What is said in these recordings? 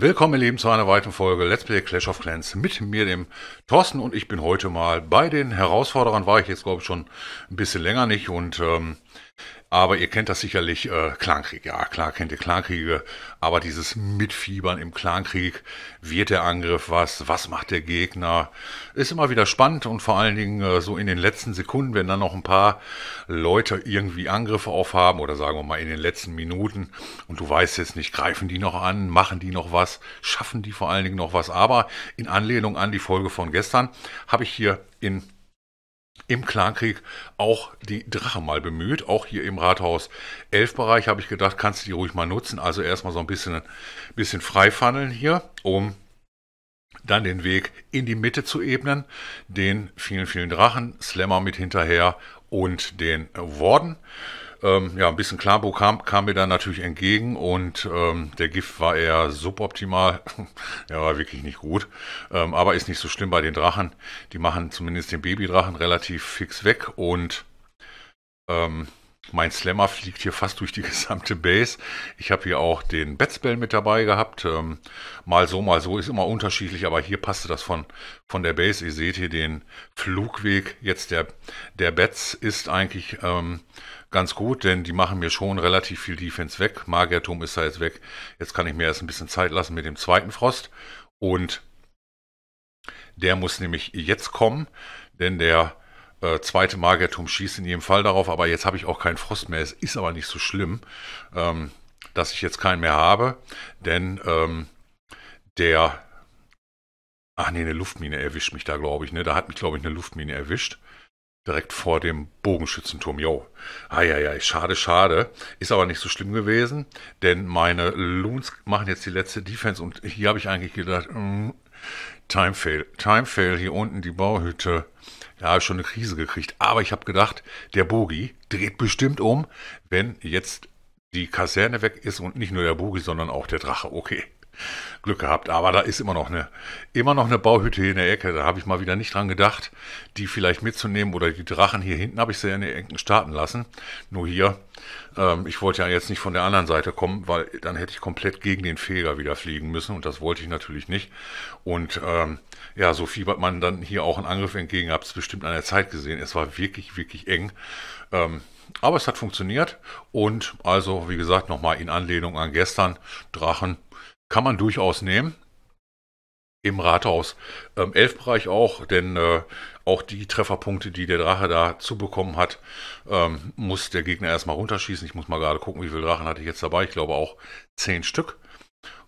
Willkommen, ihr Lieben, zu einer weiteren Folge Let's Play Clash of Clans mit mir, dem Thorsten. Und ich bin heute mal bei den Herausforderern, war ich jetzt, glaube ich, schon ein bisschen länger nicht. Und ähm, aber ihr kennt das sicherlich, äh, Clankrieg, ja, klar kennt ihr Clankriege, aber dieses Mitfiebern im Clankrieg, wird der Angriff was, was macht der Gegner, ist immer wieder spannend und vor allen Dingen äh, so in den letzten Sekunden, wenn dann noch ein paar Leute irgendwie Angriffe aufhaben oder sagen wir mal in den letzten Minuten und du weißt jetzt nicht, greifen die noch an, machen die noch was, schaffen die vor allen Dingen noch was, aber in Anlehnung an die Folge von gestern habe ich hier in im Clankrieg auch die Drache mal bemüht. Auch hier im Rathaus 11 Bereich habe ich gedacht, kannst du die ruhig mal nutzen. Also erstmal so ein bisschen, bisschen freifunneln hier, um dann den Weg in die Mitte zu ebnen, den vielen, vielen Drachen, Slammer mit hinterher und den Warden. Ähm, ja, ein bisschen Klabo kam, kam mir dann natürlich entgegen und ähm, der Gift war eher suboptimal. er war wirklich nicht gut. Ähm, aber ist nicht so schlimm bei den Drachen. Die machen zumindest den Babydrachen relativ fix weg und ähm, mein Slammer fliegt hier fast durch die gesamte Base. Ich habe hier auch den Betzbell mit dabei gehabt. Ähm, mal so, mal so, ist immer unterschiedlich, aber hier passte das von, von der Base. Ihr seht hier den Flugweg jetzt der, der Betz ist eigentlich ähm, ganz gut, denn die machen mir schon relativ viel Defense weg. Magierturm ist da jetzt weg. Jetzt kann ich mir erst ein bisschen Zeit lassen mit dem zweiten Frost. Und der muss nämlich jetzt kommen, denn der äh, zweite Magertum schießt in jedem Fall darauf, aber jetzt habe ich auch keinen Frost mehr. Es ist aber nicht so schlimm, ähm, dass ich jetzt keinen mehr habe, denn ähm, der. Ach nee, eine Luftmine erwischt mich da, glaube ich. Ne? Da hat mich, glaube ich, eine Luftmine erwischt. Direkt vor dem Bogenschützenturm. Jo. Ah ja, schade, schade. Ist aber nicht so schlimm gewesen, denn meine Loons machen jetzt die letzte Defense und hier habe ich eigentlich gedacht, mh, mm, Time Fail. Time Fail hier unten die Bauhütte. Da habe ich schon eine Krise gekriegt. Aber ich habe gedacht, der Bogi dreht bestimmt um, wenn jetzt die Kaserne weg ist und nicht nur der Bogi, sondern auch der Drache. Okay. Glück gehabt, aber da ist immer noch eine, immer noch eine Bauhütte hier in der Ecke. Da habe ich mal wieder nicht dran gedacht, die vielleicht mitzunehmen oder die Drachen hier hinten habe ich sie in den Ecken starten lassen. Nur hier, ähm, ich wollte ja jetzt nicht von der anderen Seite kommen, weil dann hätte ich komplett gegen den Feger wieder fliegen müssen und das wollte ich natürlich nicht. Und ähm, ja, so fiebert man dann hier auch einen Angriff entgegen. Habt es bestimmt an der Zeit gesehen. Es war wirklich, wirklich eng. Ähm, aber es hat funktioniert und also, wie gesagt, nochmal in Anlehnung an gestern, Drachen kann man durchaus nehmen. Im Rathaus. Ähm, Elfbereich auch, denn äh, auch die Trefferpunkte, die der Drache da zubekommen hat, ähm, muss der Gegner erstmal runterschießen. Ich muss mal gerade gucken, wie viele Drachen hatte ich jetzt dabei. Ich glaube auch zehn Stück.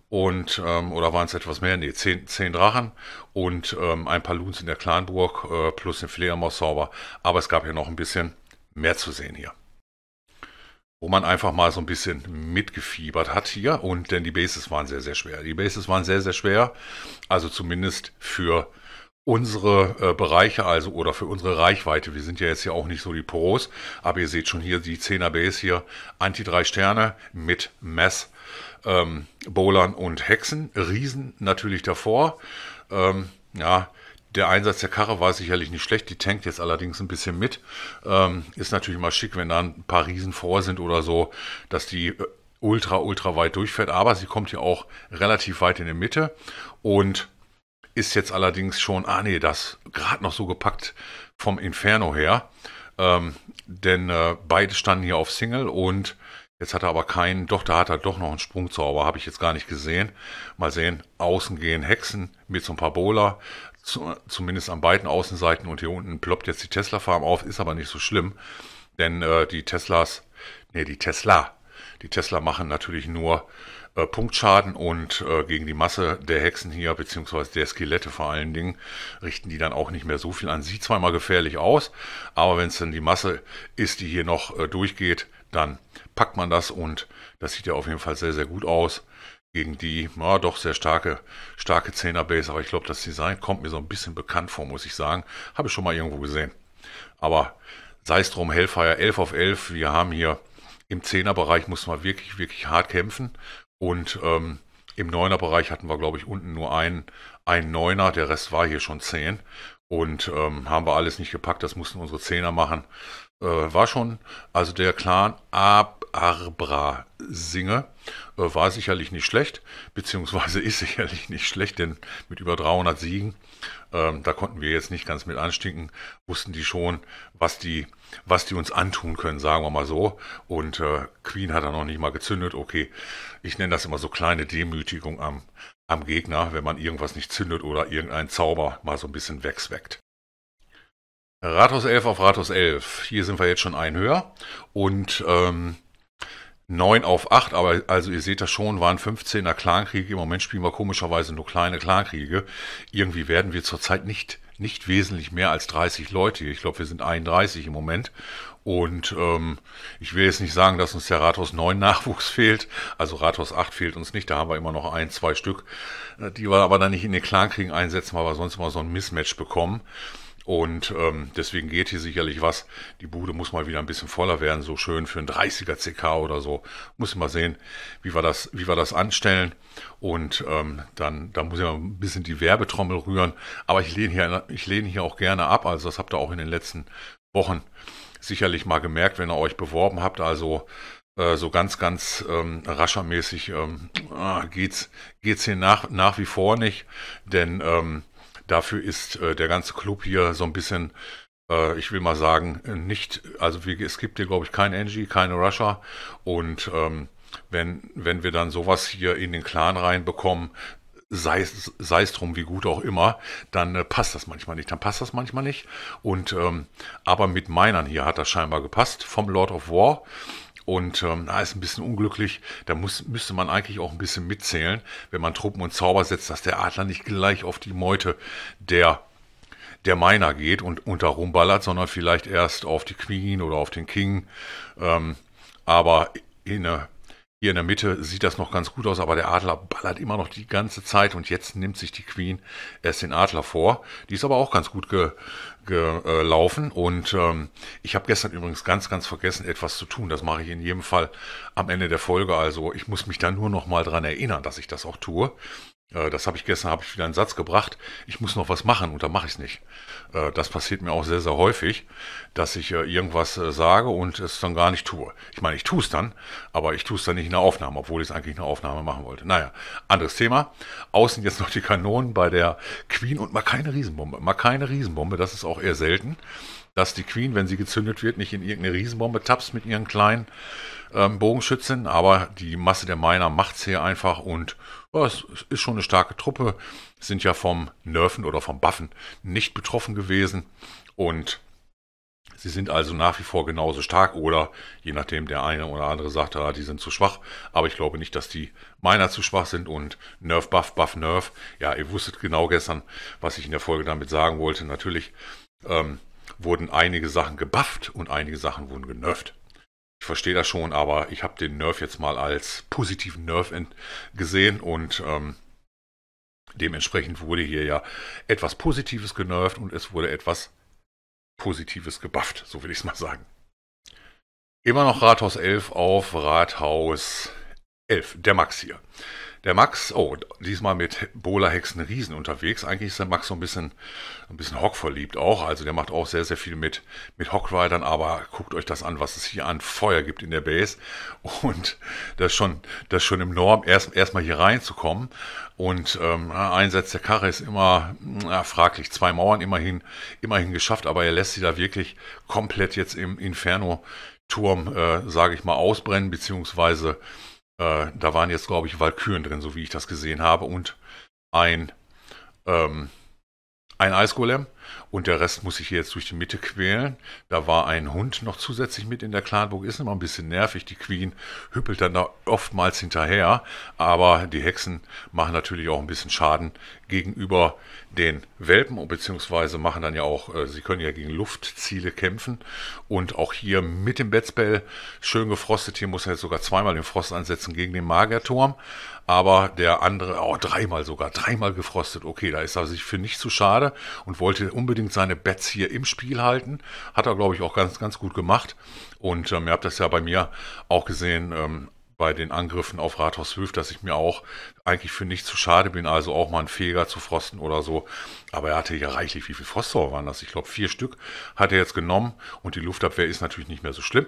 Und, ähm, oder waren es etwas mehr? Nee, zehn, zehn Drachen und ähm, ein paar Loons in der Clanburg äh, plus den Fledermaus-Zauber. Aber es gab ja noch ein bisschen mehr zu sehen hier wo man einfach mal so ein bisschen mitgefiebert hat hier. Und denn die Bases waren sehr, sehr schwer. Die Bases waren sehr, sehr schwer. Also zumindest für unsere äh, Bereiche, also oder für unsere Reichweite. Wir sind ja jetzt ja auch nicht so die Pros, aber ihr seht schon hier die 10er Base hier, Anti-3 Sterne mit Mess, ähm, Bowlern und Hexen, Riesen natürlich davor. Ähm, ja, der Einsatz der Karre war sicherlich nicht schlecht, die tankt jetzt allerdings ein bisschen mit. Ähm, ist natürlich mal schick, wenn da ein paar Riesen vor sind oder so, dass die äh, ultra, ultra weit durchfährt. Aber sie kommt ja auch relativ weit in die Mitte und ist jetzt allerdings schon, ah nee, das gerade noch so gepackt vom Inferno her. Ähm, denn äh, beide standen hier auf Single und Jetzt hat er aber keinen, doch, da hat er doch noch einen Sprungzauber, habe ich jetzt gar nicht gesehen. Mal sehen, außen gehen Hexen mit so ein paar Bowler zu, zumindest an beiden Außenseiten und hier unten ploppt jetzt die Tesla-Farm auf, ist aber nicht so schlimm, denn äh, die Teslas, nee, die Tesla, die Tesla machen natürlich nur äh, Punktschaden und äh, gegen die Masse der Hexen hier, beziehungsweise der Skelette vor allen Dingen, richten die dann auch nicht mehr so viel an. Sieht zweimal gefährlich aus, aber wenn es dann die Masse ist, die hier noch äh, durchgeht, dann packt man das und das sieht ja auf jeden Fall sehr, sehr gut aus gegen die, ja ah, doch sehr starke, starke zehner Base, aber ich glaube, das Design kommt mir so ein bisschen bekannt vor, muss ich sagen. Habe ich schon mal irgendwo gesehen. Aber sei es drum, Hellfire 11 auf 11, wir haben hier im zehner Bereich muss man wirklich, wirklich hart kämpfen und ähm, im neuner Bereich hatten wir, glaube ich, unten nur einen, einen Neuner. der Rest war hier schon 10 und ähm, haben wir alles nicht gepackt, das mussten unsere Zehner machen. Äh, war schon, also der Clan ab Arbra singe, äh, War sicherlich nicht schlecht, beziehungsweise ist sicherlich nicht schlecht, denn mit über 300 Siegen, ähm, da konnten wir jetzt nicht ganz mit anstinken, wussten die schon, was die, was die uns antun können, sagen wir mal so. Und äh, Queen hat er noch nicht mal gezündet. Okay, ich nenne das immer so kleine Demütigung am, am Gegner, wenn man irgendwas nicht zündet oder irgendein Zauber mal so ein bisschen wegsweckt. Rathaus 11 auf Rathaus 11. Hier sind wir jetzt schon ein höher. Und ähm, 9 auf 8, aber also ihr seht das schon, waren 15er Clankriege. Im Moment spielen wir komischerweise nur kleine Clankriege. Irgendwie werden wir zurzeit nicht, nicht wesentlich mehr als 30 Leute. Ich glaube, wir sind 31 im Moment. Und ähm, ich will jetzt nicht sagen, dass uns der Rathaus 9 Nachwuchs fehlt. Also Rathaus 8 fehlt uns nicht. Da haben wir immer noch ein, zwei Stück, äh, die wir aber dann nicht in den Clankriegen einsetzen, weil wir sonst immer so ein Mismatch bekommen. Und ähm, deswegen geht hier sicherlich was. Die Bude muss mal wieder ein bisschen voller werden, so schön für einen 30er CK oder so. Muss ich mal sehen, wie wir das, wie wir das anstellen. Und ähm, dann, da muss ich mal ein bisschen die Werbetrommel rühren. Aber ich lehne hier, ich lehne hier auch gerne ab. Also das habt ihr auch in den letzten Wochen sicherlich mal gemerkt, wenn ihr euch beworben habt. Also äh, so ganz, ganz ähm, raschermäßig ähm, ah, es geht's hier nach, nach wie vor nicht. Denn ähm, Dafür ist äh, der ganze Club hier so ein bisschen, äh, ich will mal sagen, äh, nicht, also wie, es gibt hier, glaube ich, kein Angie, keine Russia. Und ähm, wenn, wenn wir dann sowas hier in den Clan reinbekommen, sei es drum, wie gut auch immer, dann äh, passt das manchmal nicht. Dann passt das manchmal nicht. Und ähm, aber mit Minern hier hat das scheinbar gepasst vom Lord of War und da ähm, na, ist ein bisschen unglücklich. Da muss, müsste man eigentlich auch ein bisschen mitzählen, wenn man Truppen und Zauber setzt, dass der Adler nicht gleich auf die Meute der der Miner geht und, und da rumballert, sondern vielleicht erst auf die Queen oder auf den King. Ähm, aber in eine hier in der Mitte sieht das noch ganz gut aus, aber der Adler ballert immer noch die ganze Zeit und jetzt nimmt sich die Queen erst den Adler vor. Die ist aber auch ganz gut ge, gelaufen äh, und ähm, ich habe gestern übrigens ganz, ganz vergessen, etwas zu tun. Das mache ich in jedem Fall am Ende der Folge. Also ich muss mich da nur noch mal dran erinnern, dass ich das auch tue. Äh, das habe ich gestern, habe ich wieder einen Satz gebracht, ich muss noch was machen und dann mache ich es nicht. Äh, das passiert mir auch sehr, sehr häufig, dass ich äh, irgendwas sage und es dann gar nicht tue. Ich meine, ich tue es dann, aber ich tue es dann nicht in der Aufnahme, obwohl ich es eigentlich in der Aufnahme machen wollte. Naja, anderes Thema. Außen jetzt noch die Kanonen bei der Queen und mal keine Riesenbombe. Mal keine Riesenbombe, das ist auch eher selten, dass die Queen, wenn sie gezündet wird, nicht in irgendeine Riesenbombe tapst mit ihren kleinen ähm, Bogenschützen, aber die Masse der Miner macht es hier einfach und Oh, es ist schon eine starke Truppe, sind ja vom Nerven oder vom Buffen nicht betroffen gewesen und sie sind also nach wie vor genauso stark oder je nachdem der eine oder andere sagt, ah, die sind zu schwach, aber ich glaube nicht, dass die meiner zu schwach sind und Nerf, Buff, Buff, Nerf. Ja, ihr wusstet genau gestern, was ich in der Folge damit sagen wollte. Natürlich ähm, wurden einige Sachen gebufft und einige Sachen wurden genervt. Ich verstehe das schon, aber ich habe den Nerf jetzt mal als positiven Nerf gesehen und ähm, dementsprechend wurde hier ja etwas Positives genervt und es wurde etwas Positives gebufft, so will ich es mal sagen. Immer noch Rathaus 11 auf Rathaus 11, der Max hier. Der Max, oh, diesmal mit Bola Hexen Riesen unterwegs. Eigentlich ist der Max so ein bisschen, ein bisschen Hock verliebt auch. Also der macht auch sehr, sehr viel mit, mit Hockridern, aber guckt euch das an, was es hier an Feuer gibt in der Base. Und das schon, das schon im Norm, erst, erstmal hier reinzukommen. Und ähm, Einsatz der Karre ist immer na, fraglich. Zwei Mauern immerhin, immerhin geschafft, aber er lässt sie da wirklich komplett jetzt im Inferno-Turm, äh, sage ich mal, ausbrennen, beziehungsweise äh, da waren jetzt, glaube ich, Walküren drin, so wie ich das gesehen habe, und ein, ähm, ein Eisgolem. Und der Rest muss ich hier jetzt durch die Mitte quälen. Da war ein Hund noch zusätzlich mit in der Clanburg. Ist immer ein bisschen nervig. Die Queen hüppelt dann da oftmals hinterher. Aber die Hexen machen natürlich auch ein bisschen Schaden gegenüber den Welpen, beziehungsweise machen dann ja auch, äh, sie können ja gegen Luftziele kämpfen. Und auch hier mit dem Betzbell schön gefrostet. Hier muss er jetzt sogar zweimal den Frost ansetzen gegen den Magerturm. Aber der andere, auch oh, dreimal sogar, dreimal gefrostet. Okay, da ist er sich für nicht zu schade und wollte unbedingt unbedingt seine Bets hier im Spiel halten. Hat er, glaube ich, auch ganz, ganz gut gemacht. Und ähm, ihr habt das ja bei mir auch gesehen. Ähm, bei den Angriffen auf Rathaus Höf, dass ich mir auch eigentlich für nicht zu schade bin, also auch mal einen Feger zu frosten oder so. Aber er hatte ja reichlich, wie viel Frostdauer waren das? Ich glaube, vier Stück hat er jetzt genommen und die Luftabwehr ist natürlich nicht mehr so schlimm.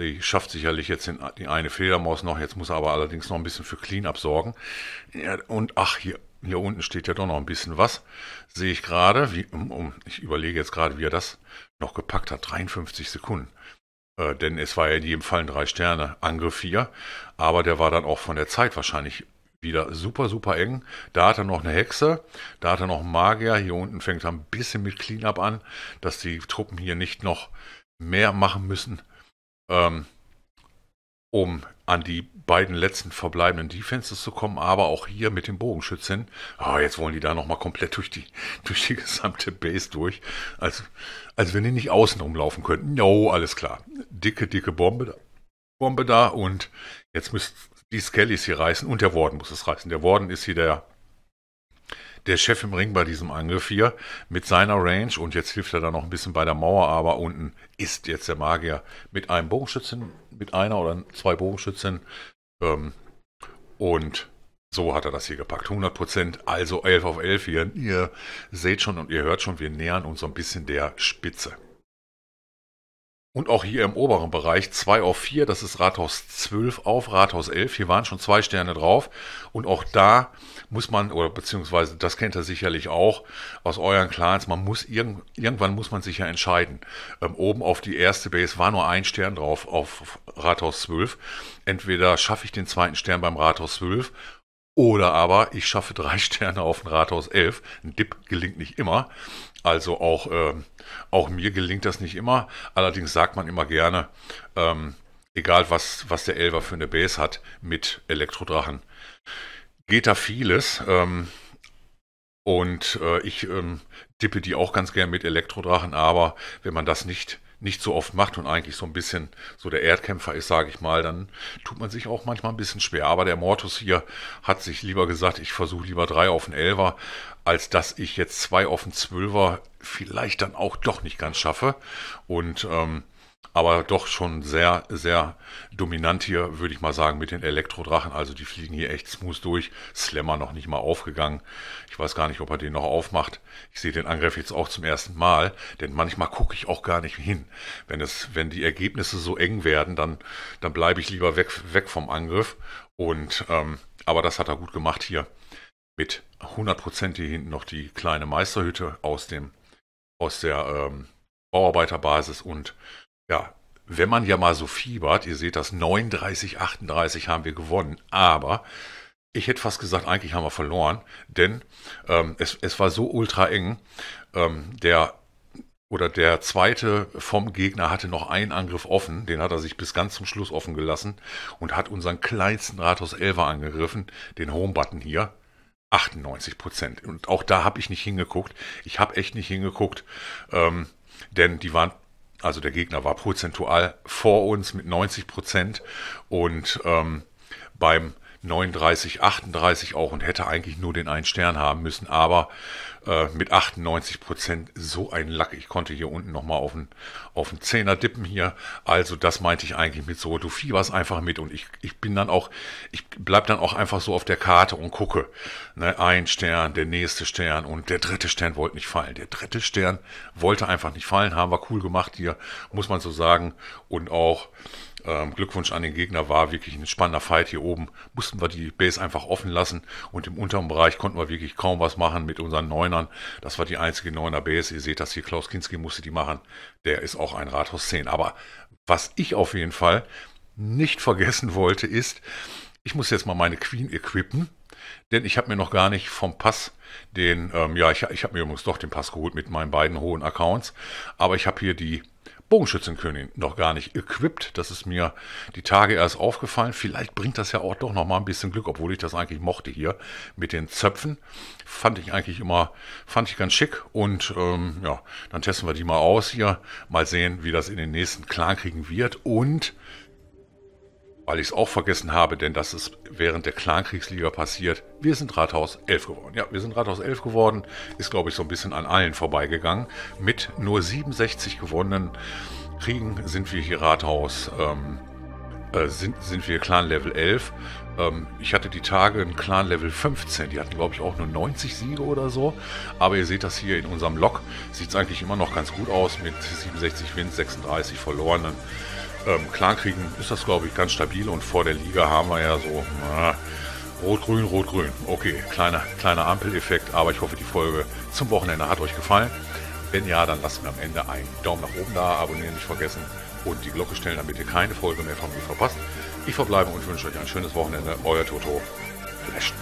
Die schafft sicherlich jetzt die eine Fledermaus noch, jetzt muss er aber allerdings noch ein bisschen für Clean absorgen. und ach, hier hier unten steht ja doch noch ein bisschen was. Sehe ich gerade. Wie, um, um, ich überlege jetzt gerade, wie er das noch gepackt hat. 53 Sekunden. Äh, denn es war ja in jedem Fall ein 3 Sterne, Angriff 4. Aber der war dann auch von der Zeit wahrscheinlich wieder super, super eng. Da hat er noch eine Hexe, da hat er noch einen Magier. Hier unten fängt er ein bisschen mit Cleanup an, dass die Truppen hier nicht noch mehr machen müssen. Ähm, um an die beiden letzten verbleibenden Defenses zu kommen, aber auch hier mit den Bogenschützen. Oh, jetzt wollen die da nochmal komplett durch die, durch die gesamte Base durch. Also, als wenn die nicht außen rumlaufen könnten. Jo, alles klar. Dicke, dicke Bombe da. Bombe da und jetzt müssen die Skellys hier reißen und der Warden muss es reißen. Der Warden ist hier der der Chef im Ring bei diesem Angriff hier mit seiner Range und jetzt hilft er da noch ein bisschen bei der Mauer, aber unten ist jetzt der Magier mit einem Bogenschützen, mit einer oder zwei Bogenschützen ähm, und so hat er das hier gepackt. 100%, also 11 auf 11 hier. Ihr seht schon und ihr hört schon, wir nähern uns so ein bisschen der Spitze. Und auch hier im oberen Bereich 2 auf 4, das ist Rathaus 12 auf Rathaus 11. Hier waren schon zwei Sterne drauf. Und auch da muss man, oder beziehungsweise das kennt ihr sicherlich auch aus euren Clans, man muss irg irgendwann muss man sich ja entscheiden. Ähm, oben auf die erste Base war nur ein Stern drauf auf Rathaus 12. Entweder schaffe ich den zweiten Stern beim Rathaus 12 oder aber ich schaffe drei Sterne auf ein Rathaus 11. Ein Dip gelingt nicht immer. Also auch, ähm, auch mir gelingt das nicht immer. Allerdings sagt man immer gerne, ähm, egal was, was der Elver für eine Base hat mit Elektrodrachen, geht da vieles. Ähm, und äh, ich tippe ähm, die auch ganz gern mit Elektrodrachen, aber wenn man das nicht nicht so oft macht und eigentlich so ein bisschen so der Erdkämpfer ist, sage ich mal, dann tut man sich auch manchmal ein bisschen schwer. Aber der Mortus hier hat sich lieber gesagt, ich versuche lieber drei auf den Elfer, als dass ich jetzt zwei auf den Zwölfer vielleicht dann auch doch nicht ganz schaffe. Und ähm, aber doch schon sehr, sehr dominant hier, würde ich mal sagen, mit den Elektrodrachen. Also die fliegen hier echt smooth durch. Slammer noch nicht mal aufgegangen. Ich weiß gar nicht, ob er den noch aufmacht. Ich sehe den Angriff jetzt auch zum ersten Mal, denn manchmal gucke ich auch gar nicht hin. Wenn es, wenn die Ergebnisse so eng werden, dann, dann bleibe ich lieber weg, weg vom Angriff. Und, ähm, aber das hat er gut gemacht hier. Mit 100% hier hinten noch die kleine Meisterhütte aus dem, aus der, ähm, Bauarbeiterbasis und ja, wenn man ja mal so fiebert, ihr seht das, 39, 38 haben wir gewonnen, aber ich hätte fast gesagt, eigentlich haben wir verloren, denn ähm, es, es war so ultra eng. Ähm, der oder der zweite vom Gegner hatte noch einen Angriff offen, den hat er sich bis ganz zum Schluss offen gelassen und hat unseren kleinsten Rathaus 11 angegriffen, den Home-Button hier. 98 Prozent. Und auch da habe ich nicht hingeguckt. Ich habe echt nicht hingeguckt, ähm, denn die waren also der Gegner war prozentual vor uns mit 90 Prozent und ähm, beim 39, 38 auch und hätte eigentlich nur den einen Stern haben müssen. Aber äh, mit 98 Prozent so ein Lack. Ich konnte hier unten nochmal auf den, auf den Zehner dippen hier. Also das meinte ich eigentlich mit so, du fieberst einfach mit und ich, ich bin dann auch, ich bleib dann auch einfach so auf der Karte und gucke. Ne, ein Stern, der nächste Stern und der dritte Stern wollte nicht fallen. Der dritte Stern wollte einfach nicht fallen, haben wir cool gemacht hier, muss man so sagen. Und auch, ähm, Glückwunsch an den Gegner, war wirklich ein spannender Fight hier oben. Mussten wir die Base einfach offen lassen und im unteren Bereich konnten wir wirklich kaum was machen mit unseren 9 Neunern. Das war die einzige Neuner Base. Ihr seht das hier, Klaus Kinski musste die machen. Der ist auch ein Rathaus 10. Aber was ich auf jeden Fall nicht vergessen wollte, ist, ich muss jetzt mal meine Queen equippen, denn ich habe mir noch gar nicht vom Pass den, ähm, ja, ich, ich habe mir übrigens doch den Pass geholt mit meinen beiden hohen Accounts, aber ich habe hier die Bogenschützenkönig noch gar nicht equipped. Das ist mir die Tage erst aufgefallen. Vielleicht bringt das ja auch doch noch mal ein bisschen Glück, obwohl ich das eigentlich mochte hier mit den Zöpfen. Fand ich eigentlich immer, fand ich ganz schick. Und ähm, ja, dann testen wir die mal aus hier. Mal sehen, wie das in den nächsten Clan kriegen wird. Und weil ich es auch vergessen habe, denn das ist während der Clankriegsliga passiert. Wir sind Rathaus 11 geworden. Ja, wir sind Rathaus 11 geworden. Ist, glaube ich, so ein bisschen an allen vorbeigegangen. Mit nur 67 gewonnenen Kriegen sind wir hier Rathaus, ähm, äh, sind, sind wir Clan Level 11. Ähm, ich hatte die Tage einen Clan Level 15. Die hatten, glaube ich, auch nur 90 Siege oder so. Aber ihr seht das hier in unserem Log. Sieht es eigentlich immer noch ganz gut aus mit 67 Wins, 36 verlorenen ähm, klarkriegen, ist das, glaube ich, ganz stabil. Und vor der Liga haben wir ja so rot-grün, rot-grün. Okay, kleiner, kleiner Ampeleffekt, aber ich hoffe, die Folge zum Wochenende hat euch gefallen. Wenn ja, dann lasst mir am Ende einen Daumen nach oben da, abonnieren nicht vergessen und die Glocke stellen, damit ihr keine Folge mehr von mir verpasst. Ich verbleibe und wünsche euch ein schönes Wochenende. Euer Toto. Flash.